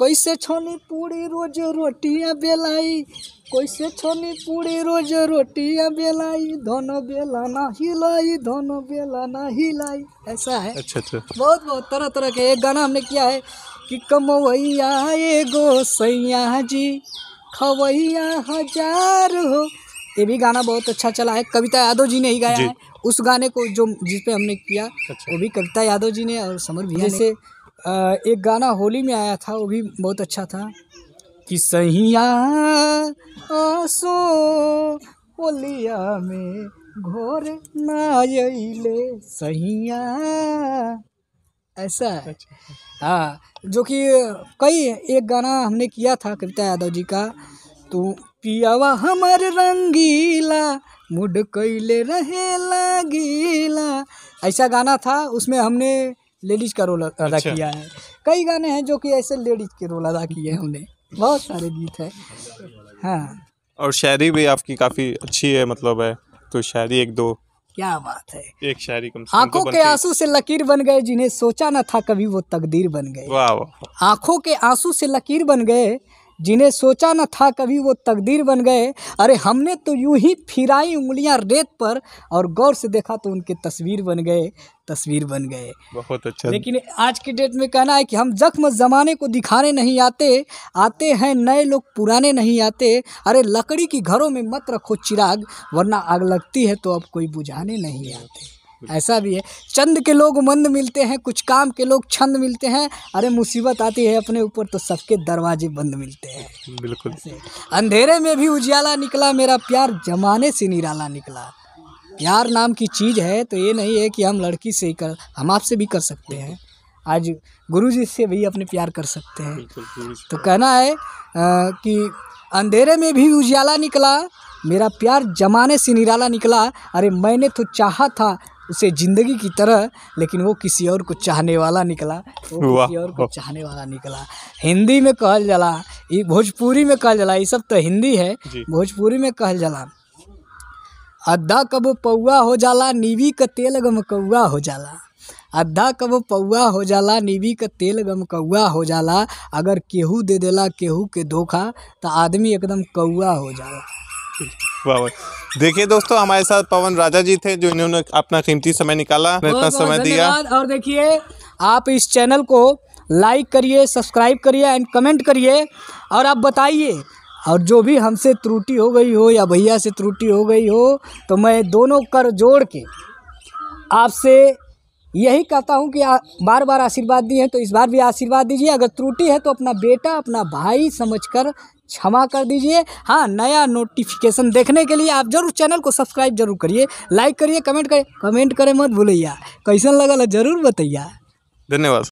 कैसे छोनी पूरी रोज रोटियाँ बेलाई कैसे छोनी पूरी रोज रोटियाँ बेलाई दोनों बेला ना हिलाई दोनों बेला ना हिलाई ऐसा है अच्छा अच्छा बहुत बहुत तरह तरह के एक गाना हमने किया है कि कमवैया एगो सैया जी खवैया हजार हो ये भी गाना बहुत अच्छा चला है कविता यादव जी ने ही गाया है उस गाने को जो जिस पे हमने किया अच्छा। वो भी कविता यादव जी ने और समर भैया से एक गाना होली में आया था वो भी बहुत अच्छा था कि सैया सो होलिया में घोर ले सैया ऐसा अच्छा, अच्छा। हाँ जो कि कई एक गाना हमने किया था कविता यादव जी का तो पियावा हमर रंगीला मुड कैले रहे लगीला ऐसा गाना था उसमें हमने लेडीज का रोल अदा अच्छा। किया है कई गाने हैं जो कि ऐसे लेडीज के रोल अदा किए हैं हमने बहुत सारे गीत है हाँ और शायरी भी आपकी काफ़ी अच्छी है मतलब है तो शायरी एक दो क्या बात है एक शायरी कम तो आंखों के आंसू से लकीर बन गए जिन्हें सोचा न था कभी वो तकदीर बन गए आंखों के आंसू से लकीर बन गए जिन्हें सोचा न था कभी वो तकदीर बन गए अरे हमने तो यूं ही फिराई उंगलियां रेत पर और गौर से देखा तो उनके तस्वीर बन गए तस्वीर बन गए बहुत अच्छा लेकिन आज की डेट में कहना है कि हम जख्म ज़माने को दिखाने नहीं आते आते हैं नए लोग पुराने नहीं आते अरे लकड़ी की घरों में मत रखो चिराग वरना आग लगती है तो अब कोई बुझाने नहीं आते ऐसा भी है चंद के लोग मंद मिलते हैं कुछ काम के लोग छंद मिलते हैं अरे मुसीबत आती है अपने ऊपर तो सबके दरवाजे बंद मिलते हैं बिल्कुल अंधेरे में भी उजियाला निकला मेरा प्यार जमाने से निराला निकला प्यार नाम की चीज़ है तो ये नहीं है कि हम लड़की से ही कर हम आपसे भी कर सकते हैं आज गुरु जी से भी अपने प्यार कर सकते हैं तो कहना है आ, कि अंधेरे में भी उजियाला निकला मेरा प्यार जमाने से निराला निकला अरे मैंने तो चाहा था उसे ज़िंदगी की तरह लेकिन वो किसी और को चाहने वाला निकला वो किसी और को चाहने वाला निकला हिंदी में कहल जला भोजपुरी में कहल जाला ये सब तो हिंदी है भोजपुरी में कहल जला अद्धा कब पौआ हो जाला नीवी का तेल गम कौआ हो जाला अद्धा कब पौआ हो जाला नीवी का तेल गम कौआ हो जाला अगर केहू दे देला केहू के धोखा तो आदमी एकदम कौआ हो जाला वाह देखिए दोस्तों हमारे साथ पवन राजा जी थे जो इन्होंने अपना कीमती समय निकाला इतना समय दिया और देखिए आप इस चैनल को लाइक करिए सब्सक्राइब करिए एंड कमेंट करिए और आप बताइए और जो भी हमसे त्रुटि हो गई हो या भैया से त्रुटि हो गई हो तो मैं दोनों कर जोड़ के आपसे यही कहता हूँ कि बार बार आशीर्वाद दिए हैं तो इस बार भी आशीर्वाद दीजिए अगर त्रुटि है तो अपना बेटा अपना भाई समझकर क्षमा कर दीजिए हाँ नया नोटिफिकेशन देखने के लिए आप जरूर चैनल को सब्सक्राइब जरूर करिए लाइक करिए कमेंट करिए कमेंट करें मत भूलिए कैसा लगा ला जरूर बताइए धन्यवाद